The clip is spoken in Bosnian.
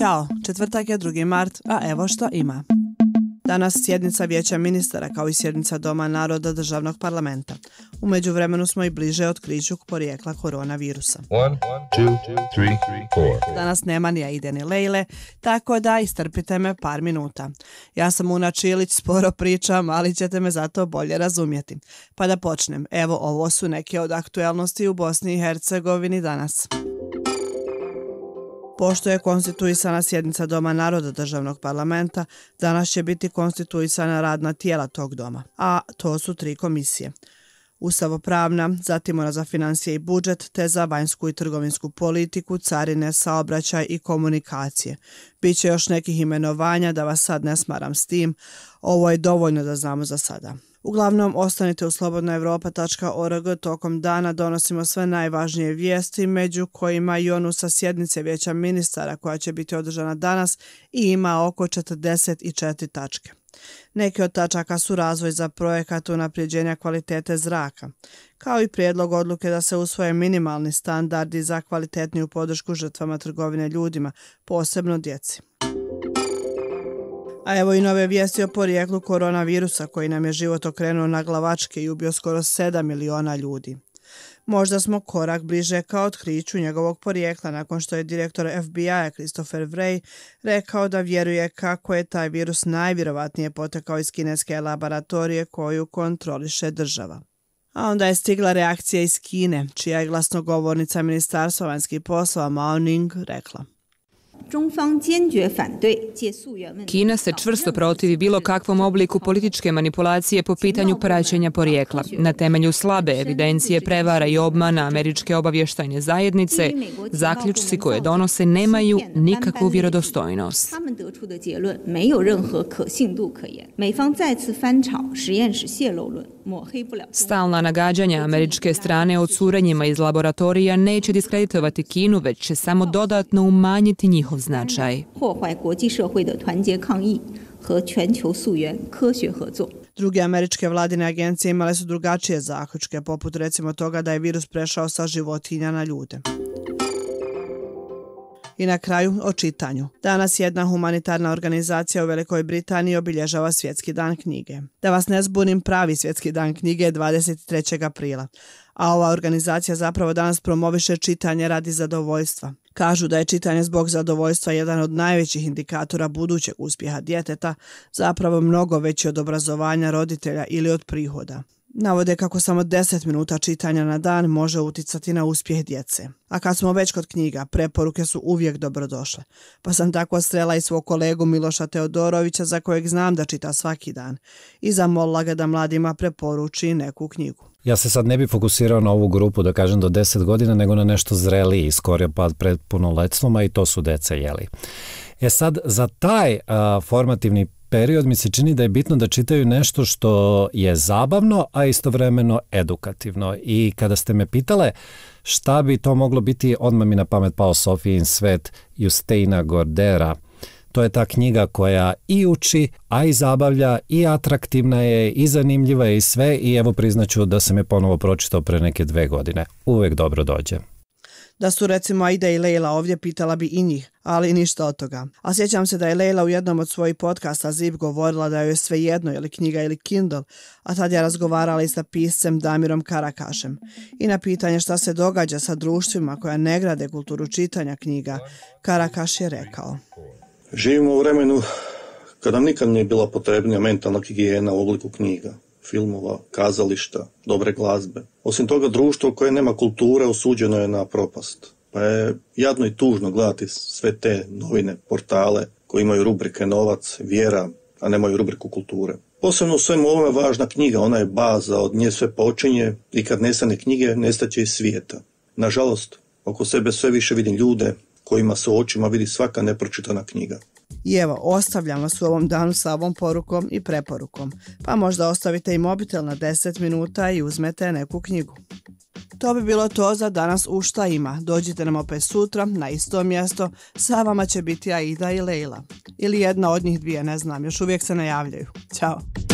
Ćao, četvrtak je 2. mart, a evo što ima. Danas sjednica vijeća ministara kao i sjednica Doma naroda državnog parlamenta. Umeđu vremenu smo i bliže otkriću porijekla koronavirusa. One, Danas nema ni Aide ni Lejle, tako da istrpite me par minuta. Ja sam Una Čilić, sporo pričam, ali ćete me zato bolje razumjeti. Pa da počnem, evo ovo su neke od aktuelnosti u Bosni i Hercegovini Danas. Pošto je konstituisana sjednica Doma naroda državnog parlamenta, danas će biti konstituisana radna tijela tog doma, a to su tri komisije. Ustavopravna, zatim ona za financije i budžet, te za vanjsku i trgovinsku politiku, carine, saobraćaj i komunikacije. Biće još nekih imenovanja, da vas sad ne smaram s tim, ovo je dovoljno da znamo za sada. Uglavnom, ostanite u slobodnoevropa.org, tokom dana donosimo sve najvažnije vijesti, među kojima i onu sa sjednice vijeća ministara koja će biti održana danas i ima oko 44 tačke. Neki od tačaka su razvoj za projekat unapređenja kvalitete zraka, kao i prijedlog odluke da se usvoje minimalni standardi za kvalitetniju podršku žrtvama trgovine ljudima, posebno djeci. A evo i nove vijesti o porijeklu koronavirusa koji nam je život okrenuo na glavačke i ubio skoro 7 miliona ljudi. Možda smo korak bliže ka otkriću njegovog porijekla nakon što je direktor FBI-a Christopher Wray rekao da vjeruje kako je taj virus najvjerovatnije potekao iz kineske laboratorije koju kontroliše država. A onda je stigla reakcija iz Kine, čija je glasnogovornica ministarstva vanjskih poslova Mao Ning rekla. Kina se čvrsto protivi bilo kakvom obliku političke manipulacije po pitanju praćenja porijekla. Na temelju slabe evidencije prevara i obmana američke obavještajne zajednice, zaključci koje donose nemaju nikakvu vjerodostojnost. Stalna nagađanja američke strane o curenjima iz laboratorija neće diskreditovati Kinu, već će samo dodatno umanjiti njihovo njihov značaj. Druge američke vladine agencije imale su drugačije zahočke, poput recimo toga da je virus prešao sa životinja na ljude i na kraju o čitanju. Danas jedna humanitarna organizacija u Velikoj Britaniji obilježava Svjetski dan knjige. Da vas ne zbunim, pravi Svjetski dan knjige 23. aprila. A ova organizacija zapravo danas promoviše čitanje radi zadovoljstva. Kažu da je čitanje zbog zadovoljstva jedan od najvećih indikatora budućeg uspjeha djeteta, zapravo mnogo veći od obrazovanja roditelja ili od prihoda. Navode kako samo 10 minuta čitanja na dan može uticati na uspjeh djece. A kad smo već kod knjiga, preporuke su uvijek dobrodošle. Pa sam tako strela i svog kolegu Miloša Teodorovića za kojeg znam da čita svaki dan i zamolila ga da mladima preporuči neku knjigu. Ja se sad ne bi fokusirao na ovu grupu, da kažem, do 10 godina, nego na nešto zreliji, skorije pad pred punoletstvom, a i to su deca, jeli. E sad, za taj uh, formativni period mi se čini da je bitno da čitaju nešto što je zabavno, a istovremeno edukativno. I kada ste me pitale šta bi to moglo biti, odmah mi na pamet pao Sofijin svet Justeina Gordera. To je ta knjiga koja i uči, a i zabavlja, i atraktivna je, i zanimljiva je i sve. I evo priznaću da sam je ponovo pročitao pre neke dve godine. Uvek dobro dođe. Da su recimo Aida i Leila ovdje, pitala bi i njih, ali ništa od toga. A sjećam se da je Leila u jednom od svojih podcasta Zip govorila da joj je sve jedno, ili knjiga ili Kindle, a tad je razgovarala i sa piscem Damirom Karakašem. I na pitanje šta se događa sa društvima koja ne grade kulturu čitanja knjiga, Karakaš je rekao. Živimo u vremenu kada nam nikad nije bila potrebna mentalna higijena u obliku knjiga filmova, kazališta, dobre glazbe. Osim toga, društvo koje nema kulture osuđeno je na propast. Pa je jadno i tužno gledati sve te novine, portale koji imaju rubrike novac, vjera, a nemaju rubriku kulture. Posebno u svemu ovome važna knjiga, ona je baza, od nje sve počinje i kad nestane knjige, nestaće i svijeta. Nažalost, oko sebe sve više vidim ljude kojima se očima vidi svaka nepročitana knjiga. I evo, ostavljam vas u ovom danu sa ovom porukom i preporukom. Pa možda ostavite i mobitel na 10 minuta i uzmete neku knjigu. To bi bilo to za danas u Šta ima. Dođite nam opet sutra na isto mjesto. Sa vama će biti Aida i Leila. Ili jedna od njih dvije, ne znam, još uvijek se najavljaju. Ćao!